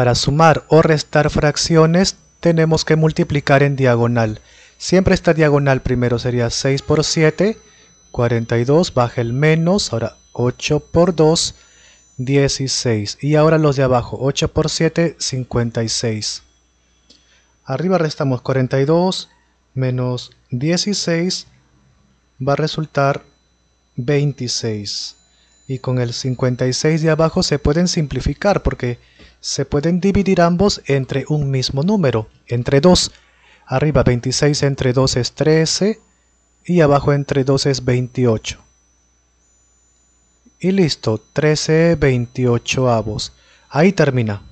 Para sumar o restar fracciones tenemos que multiplicar en diagonal. Siempre esta diagonal primero sería 6 por 7, 42, baja el menos, ahora 8 por 2, 16. Y ahora los de abajo, 8 por 7, 56. Arriba restamos 42 menos 16 va a resultar 26 y con el 56 de abajo se pueden simplificar porque se pueden dividir ambos entre un mismo número, entre 2. Arriba 26 entre 2 es 13 y abajo entre 2 es 28. Y listo, 13 28 avos. Ahí termina.